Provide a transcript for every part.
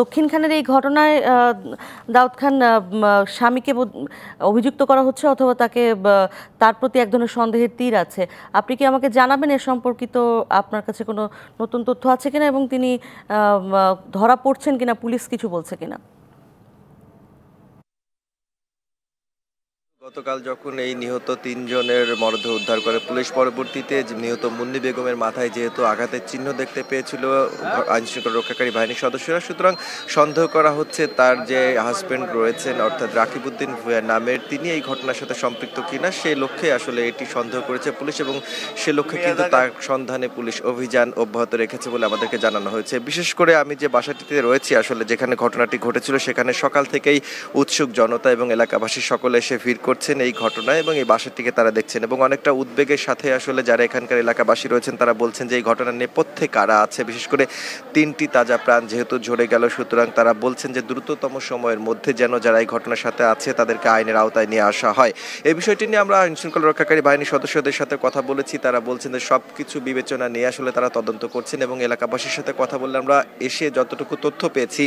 দক্ষিণখানের এই ঘটনায় দাউদ খান স্বামীকে অভিযুক্ত করা হচ্ছে অথবা তাকে তার প্রতি এক ধরনের সন্দেহের তীর আছে আপনি কি আমাকে জানাবেন এ সম্পর্কিত আপনার কাছে কোনো নতুন তথ্য আছে কিনা এবং তিনি ধরা পড়ছেন কিনা পুলিশ কিছু বলছে কিনা গতকাল যখন এই নিহত তিনজনের মরদেহ উদ্ধার করে পুলিশ পরবর্তীতে নিহত মুন্নি বেগমের মাথায় যেহেতু আঘাতের চিহ্ন দেখতে পেয়েছিল আইনশৃঙ্খলা রক্ষাকারী বাহিনীর সদস্যরা সুতরাং সন্দেহ করা হচ্ছে তার যে হাজব্যান্ড রয়েছেন অর্থাৎ রাকিবুদ্দিন ভুয়ার নামের তিনি এই ঘটনার সাথে সম্পৃক্ত কিনা সে লক্ষ্যে আসলে এটি সন্দেহ করেছে পুলিশ এবং সে লক্ষ্যে কিন্তু তার সন্ধানে পুলিশ অভিযান অব্যাহত রেখেছে বলে আমাদেরকে জানানো হয়েছে বিশেষ করে আমি যে বাসাটিতে রয়েছি আসলে যেখানে ঘটনাটি ঘটেছিল সেখানে সকাল থেকেই উৎসুক জনতা এবং এলাকাবাসী সকলে এসে ভিড় করছেন এই ঘটনায় এবং এই বাসাটিকে তারা দেখছেন এবং অনেকটা উদ্বেগের সাথে আসলে যারা এখানকার এলাকাবাসী রয়েছেন তারা বলছেন যে এই ঘটনার নেপথ্যে কারা আছে বিশেষ করে তিনটি তাজা প্রাণ যেহেতু ঝরে গেল সুতরাং তারা বলছেন যে দ্রুততম সময়ের মধ্যে যেন যারা এই ঘটনার সাথে আছে তাদেরকে আইনের আওতায় নিয়ে আসা হয় এই বিষয়টি নিয়ে আমরা আইনশৃঙ্খলা রক্ষাকারী বাহিনীর সদস্যদের সাথে কথা বলেছি তারা বলছেন যে সব কিছু বিবেচনা নিয়ে আসলে তারা তদন্ত করছেন এবং এলাকাবাসীর সাথে কথা বললে আমরা এসে যতটুকু তথ্য পেয়েছি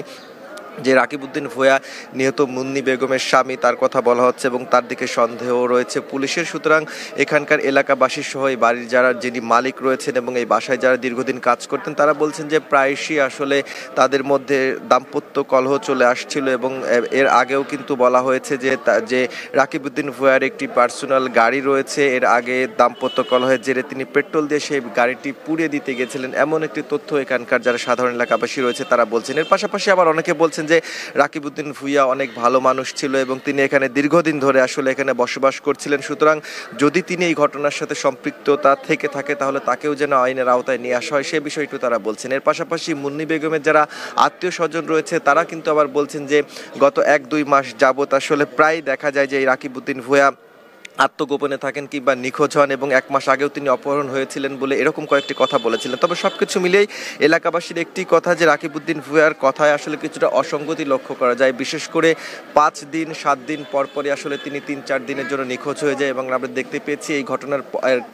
যে রাকিবউদ্দিন ভূয়া নিহত মুন্নি বেগমের স্বামী তার কথা বলা হচ্ছে এবং তার দিকে সন্দেহ রয়েছে পুলিশের সুতরাং এখানকার এলাকাবাসীর সহ এই বাড়ির যারা যিনি মালিক রয়েছেন এবং এই বাসায় যারা দীর্ঘদিন কাজ করতেন তারা বলছেন যে প্রায়শই আসলে তাদের মধ্যে দাম্পত্য কলহ চলে আসছিল এবং এর আগেও কিন্তু বলা হয়েছে যে যে রাকিবউদ্দিন ভূয়ার একটি পার্সোনাল গাড়ি রয়েছে এর আগে দাম্পত্য কলহের জেরে তিনি পেট্রোল দিয়ে সেই গাড়িটি পুড়িয়ে দিতে গেছিলেন এমন একটি তথ্য এখানকার যারা সাধারণ এলাকাবাসী রয়েছে তারা বলছেন এর পাশাপাশি আবার অনেকে বলছেন যে রাকিবউদ্দিন ভুইয়া অনেক ভালো মানুষ ছিল এবং তিনি এখানে দীর্ঘদিন ধরে আসলে এখানে বসবাস করছিলেন সুতরাং যদি তিনি এই ঘটনার সাথে সম্পৃক্ততা থেকে থাকে তাহলে তাকেও যেন আইনের আওতায় নিয়ে আসা হয় সে বিষয়টিও তারা বলছেন এর পাশাপাশি মুন্নি বেগমের যারা আত্মীয় স্বজন রয়েছে তারা কিন্তু আবার বলছেন যে গত এক দুই মাস যাবত আসলে প্রায় দেখা যায় যে এই রাকিবউদ্দিন ভুয়া আত্মগোপনে থাকেন কিংবা নিখোঁজ হন এবং এক মাস আগেও তিনি অপহরণ হয়েছিলেন বলে এরকম কয়েকটি কথা বলেছিলেন তবে সব কিছু মিলেই এলাকাবাসীর একটি কথা যে রাকিবুদ্দিন ভুয়ার কথায় আসলে কিছুটা অসঙ্গতি লক্ষ্য করা যায় বিশেষ করে পাঁচ দিন সাত দিন পরপরই আসলে তিনি তিন চার দিনের জন্য নিখোঁজ হয়ে যায় এবং আমরা দেখতে পেয়েছি এই ঘটনার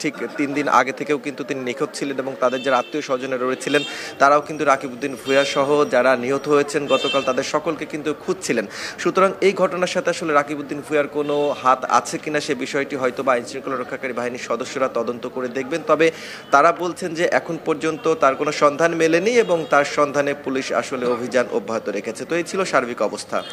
ঠিক তিন দিন আগে থেকেও কিন্তু তিনি নিখোঁজ ছিলেন এবং তাদের যারা আত্মীয় স্বজনে রয়েছিলেন তারাও কিন্তু রাকিবুদ্দিন ভুয়া সহ যারা নিহত হয়েছেন গতকাল তাদের সকলকে কিন্তু খুঁজছিলেন সুতরাং এই ঘটনার সাথে আসলে রাকিবুদ্দিন ভুয়ার কোনো হাত আছে কিনা সে বিষয়ে বিষয়টি হয়তো বা আইনশৃঙ্খলা রক্ষাকারী বাহিনীর সদস্যরা তদন্ত করে দেখবেন তবে তারা বলছেন যে এখন পর্যন্ত তার কোনো সন্ধান মেলেনি এবং তার সন্ধানে পুলিশ আসলে অভিযান অব্যাহত রেখেছে তো এই ছিল সার্বিক অবস্থা